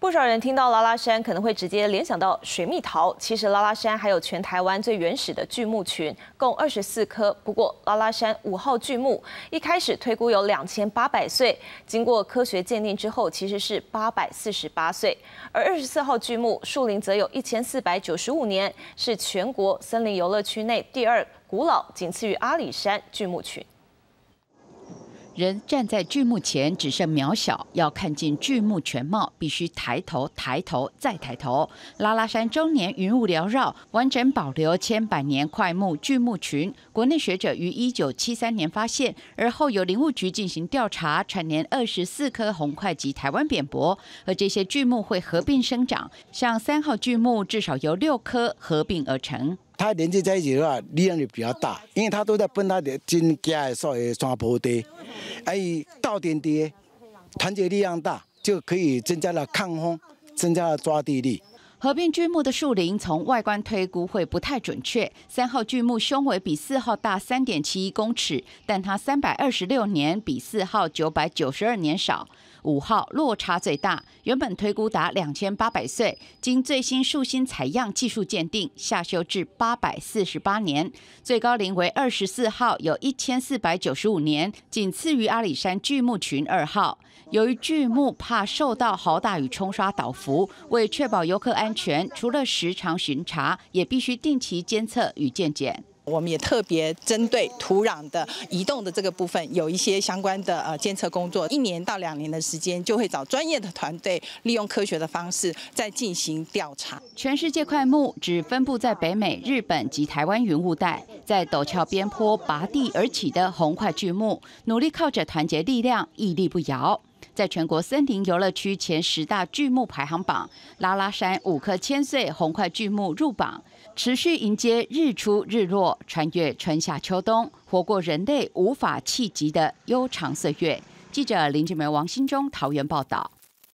不少人听到拉拉山，可能会直接联想到水蜜桃。其实拉拉山还有全台湾最原始的巨木群，共二十四棵。不过拉拉山五号巨木一开始推估有两千八百岁，经过科学鉴定之后，其实是八百四十八岁。而二十四号巨木树林则有一千四百九十五年，是全国森林游乐区内第二古老，仅次于阿里山巨木群。人站在巨幕前，只剩渺小。要看尽巨幕全貌，必须抬头，抬头再抬头。拉拉山终年云雾缭绕，完整保留千百年块木巨木群。国内学者于一九七三年发现，而后由林务局进行调查，产年二十四棵红块及台湾扁柏。而这些巨木会合并生长，像三号巨木至少由六棵合并而成。它连接在一起的话，力量就比较大，因为它都在奔它的增加的所谓山坡地，还有稻田地，团结力量大，就可以增加了抗风，增加了抓地力。合并巨木的树林，从外观推估会不太准确。三号巨木胸围比四号大三点七一公尺，但它三百二十六年比四号九百九十二年少。五号落差最大，原本推估达两千八百岁，经最新树心采样技术鉴定，下修至八百四十八年。最高龄为二十四号，有一千四百九十五年，仅次于阿里山巨木群二号。由于巨木怕受到豪大雨冲刷倒伏，为确保游客安。安全除了时常巡查，也必须定期监测与鉴检。我们也特别针对土壤的移动的这个部分，有一些相关的呃监测工作。一年到两年的时间，就会找专业的团队，利用科学的方式再进行调查。全世界块木只分布在北美、日本及台湾云雾带，在陡峭边坡拔地而起的红块巨木，努力靠着团结力量，屹立不摇。在全国森林游乐区前十大巨木排行榜，拉拉山五棵千岁红块巨木入榜，持续迎接日出日落，穿越春夏秋冬，活过人类无法企及的悠长岁月。记者林志梅、王新忠，桃园报道。